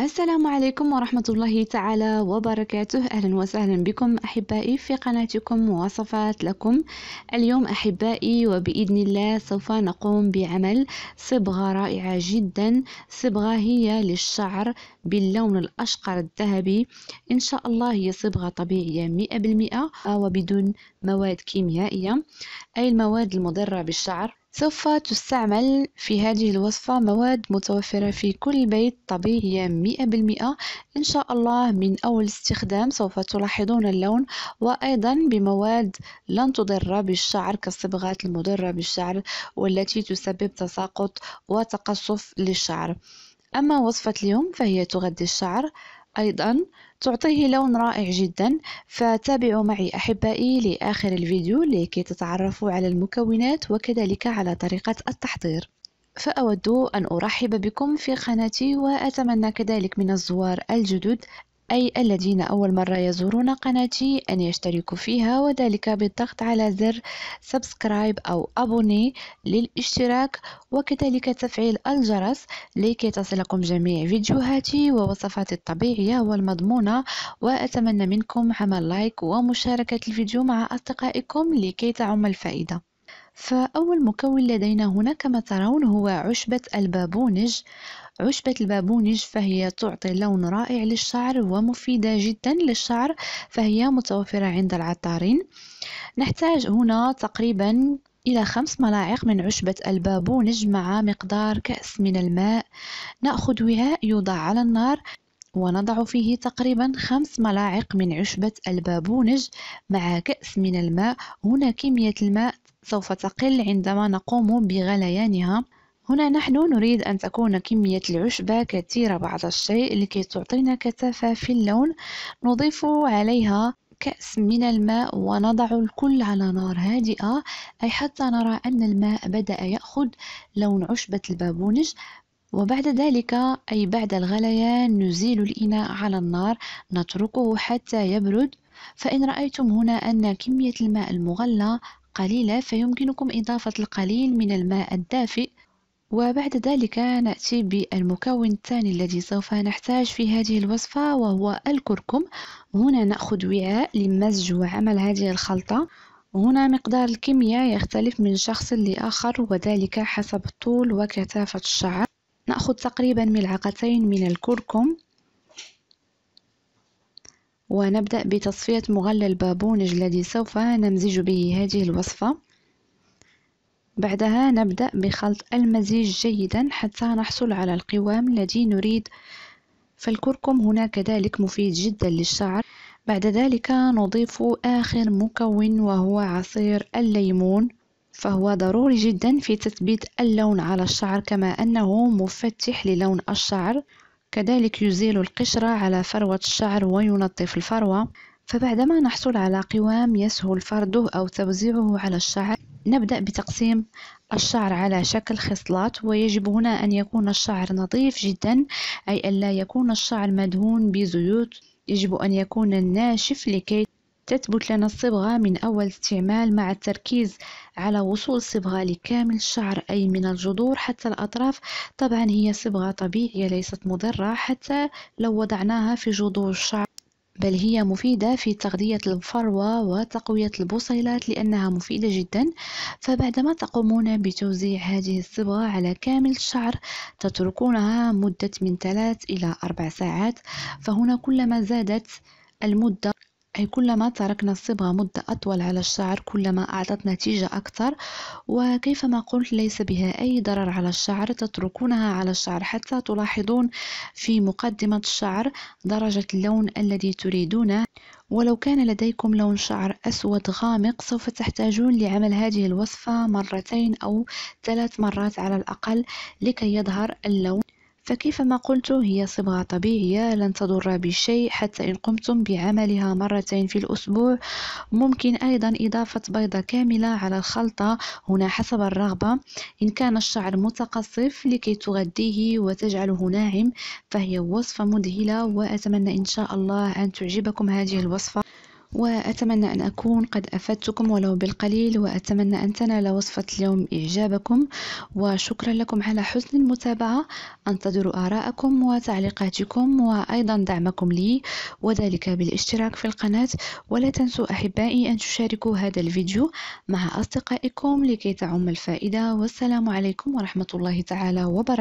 السلام عليكم ورحمة الله تعالى وبركاته أهلا وسهلا بكم أحبائي في قناتكم وصفات لكم اليوم أحبائي وبإذن الله سوف نقوم بعمل صبغة رائعة جدا صبغة هي للشعر باللون الأشقر الذهبي إن شاء الله هي صبغة طبيعية مئة بالمئة آه، وبدون مواد كيميائية أي المواد المضرة بالشعر سوف تستعمل في هذه الوصفة مواد متوفرة في كل بيت طبيعية مئة بالمئة إن شاء الله من أول استخدام سوف تلاحظون اللون وأيضا بمواد لن تضر بالشعر كالصبغات المضرة بالشعر والتي تسبب تساقط وتقصف للشعر أما وصفة اليوم فهي تغذي الشعر أيضا تعطيه لون رائع جدا فتابعوا معي أحبائي لآخر الفيديو لكي تتعرفوا على المكونات وكذلك على طريقة التحضير فأود أن أرحب بكم في قناتي وأتمنى كذلك من الزوار الجدد أي الذين أول مرة يزورون قناتي أن يشتركوا فيها وذلك بالضغط على زر سبسكرايب أو أبوني للاشتراك وكذلك تفعيل الجرس لكي تصلكم جميع فيديوهاتي ووصفاتي الطبيعية والمضمونة وأتمنى منكم عمل لايك ومشاركة الفيديو مع أصدقائكم لكي تعم الفائدة فأول مكون لدينا هنا كما ترون هو عشبة البابونج عشبة البابونج فهي تعطي لون رائع للشعر ومفيدة جدا للشعر فهي متوفرة عند العطارين نحتاج هنا تقريبا إلى خمس ملاعق من عشبة البابونج مع مقدار كأس من الماء نأخذ وعاء يوضع على النار ونضع فيه تقريبا خمس ملاعق من عشبة البابونج مع كأس من الماء هنا كمية الماء سوف تقل عندما نقوم بغليانها هنا نحن نريد أن تكون كمية العشبة كثيرة بعض الشيء لكي تعطينا كثافة في اللون نضيف عليها كأس من الماء ونضع الكل على نار هادئة أي حتى نرى أن الماء بدأ يأخذ لون عشبة البابونج وبعد ذلك أي بعد الغليان نزيل الإناء على النار نتركه حتى يبرد فإن رأيتم هنا أن كمية الماء المغلى قليلة فيمكنكم إضافة القليل من الماء الدافئ وبعد ذلك نأتي بالمكون الثاني الذي سوف نحتاج في هذه الوصفة وهو الكركم هنا نأخذ وعاء لمزج وعمل هذه الخلطة هنا مقدار الكمية يختلف من شخص لآخر وذلك حسب الطول وكثافة الشعر نأخذ تقريبا ملعقتين من الكركم ونبدأ بتصفية مغلى البابونج الذي سوف نمزج به هذه الوصفة بعدها نبدأ بخلط المزيج جيدا حتى نحصل على القوام الذي نريد فالكركم هنا كذلك مفيد جدا للشعر بعد ذلك نضيف آخر مكون وهو عصير الليمون فهو ضروري جدا في تثبيت اللون على الشعر كما أنه مفتح للون الشعر كذلك يزيل القشرة على فروة الشعر وينظف الفروة فبعدما نحصل على قوام يسهل فرده أو توزيعه على الشعر نبدأ بتقسيم الشعر على شكل خصلات ويجب هنا أن يكون الشعر نظيف جدا أي ألا يكون الشعر مدهون بزيوت يجب أن يكون ناشف لكي تثبت لنا الصبغة من أول استعمال مع التركيز على وصول الصبغة لكامل الشعر أي من الجذور حتى الأطراف طبعا هي صبغة طبيعية ليست مضرة حتى لو وضعناها في جذور الشعر بل هي مفيدة في تغذية الفروة وتقوية البصيلات لأنها مفيدة جدا فبعدما تقومون بتوزيع هذه الصبغة على كامل الشعر تتركونها مدة من 3 إلى 4 ساعات فهنا كلما زادت المدة أي كلما تركنا الصبغة مدة أطول على الشعر كلما أعطت نتيجة أكثر وكيفما قلت ليس بها أي ضرر على الشعر تتركونها على الشعر حتى تلاحظون في مقدمة الشعر درجة اللون الذي تريدونه ولو كان لديكم لون شعر أسود غامق سوف تحتاجون لعمل هذه الوصفة مرتين أو ثلاث مرات على الأقل لكي يظهر اللون فكيفما قلت هي صبغة طبيعية لن تضر بشيء حتى إن قمتم بعملها مرتين في الأسبوع ممكن أيضا إضافة بيضة كاملة على الخلطة هنا حسب الرغبة إن كان الشعر متقصف لكي تغذيه وتجعله ناعم فهي وصفة مذهلة وأتمنى إن شاء الله أن تعجبكم هذه الوصفة وأتمنى أن أكون قد أفدتكم ولو بالقليل وأتمنى أن تنال وصفة اليوم إعجابكم وشكرا لكم على حسن المتابعة أنتظر آراءكم وتعليقاتكم وأيضا دعمكم لي وذلك بالاشتراك في القناة ولا تنسوا أحبائي أن تشاركوا هذا الفيديو مع أصدقائكم لكي تعم الفائدة والسلام عليكم ورحمة الله تعالى وبركاته